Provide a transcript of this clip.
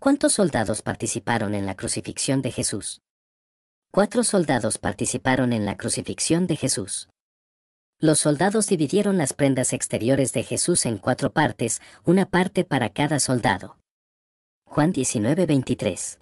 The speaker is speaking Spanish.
¿Cuántos soldados participaron en la crucifixión de Jesús? Cuatro soldados participaron en la crucifixión de Jesús. Los soldados dividieron las prendas exteriores de Jesús en cuatro partes, una parte para cada soldado. Juan 19:23